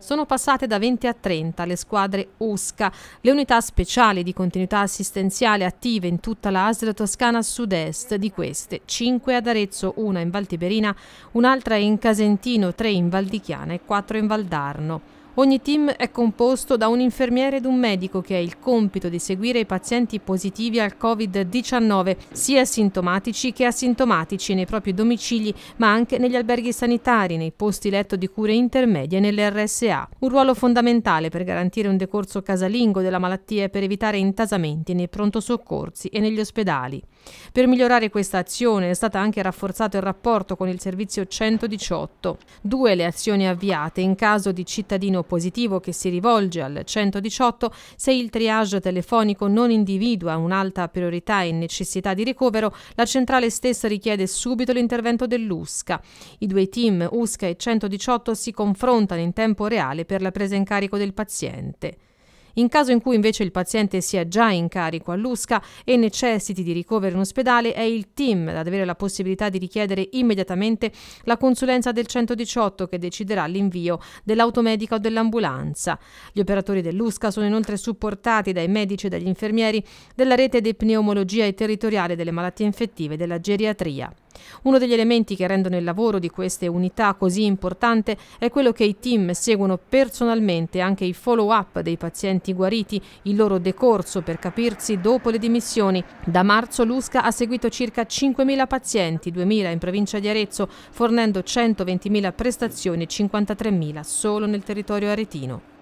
Sono passate da 20 a 30 le squadre USCA, le unità speciali di continuità assistenziale attive in tutta l'Asia Toscana Sud-Est, di queste 5 ad Arezzo, una in Valtiberina, un'altra in Casentino, 3 in Valdichiana e 4 in Valdarno. Ogni team è composto da un infermiere ed un medico che ha il compito di seguire i pazienti positivi al Covid-19, sia sintomatici che asintomatici, nei propri domicili, ma anche negli alberghi sanitari, nei posti letto di cure intermedie e nelle RSA. Un ruolo fondamentale per garantire un decorso casalingo della malattia e per evitare intasamenti nei pronto soccorsi e negli ospedali. Per migliorare questa azione è stato anche rafforzato il rapporto con il servizio 118. Due le azioni avviate in caso di cittadino positivo che si rivolge al 118, se il triage telefonico non individua un'alta priorità e necessità di ricovero, la centrale stessa richiede subito l'intervento dell'USCA. I due team USCA e 118 si confrontano in tempo reale per la presa in carico del paziente. In caso in cui invece il paziente sia già in carico all'USCA e necessiti di ricovero in ospedale, è il team ad avere la possibilità di richiedere immediatamente la consulenza del 118 che deciderà l'invio dell'automedica o dell'ambulanza. Gli operatori dell'USCA sono inoltre supportati dai medici e dagli infermieri della rete di pneumologia e territoriale delle malattie infettive e della geriatria. Uno degli elementi che rendono il lavoro di queste unità così importante è quello che i team seguono personalmente anche i follow-up dei pazienti guariti, il loro decorso per capirsi dopo le dimissioni. Da marzo Lusca ha seguito circa 5.000 pazienti, 2.000 in provincia di Arezzo, fornendo 120.000 prestazioni e 53.000 solo nel territorio aretino.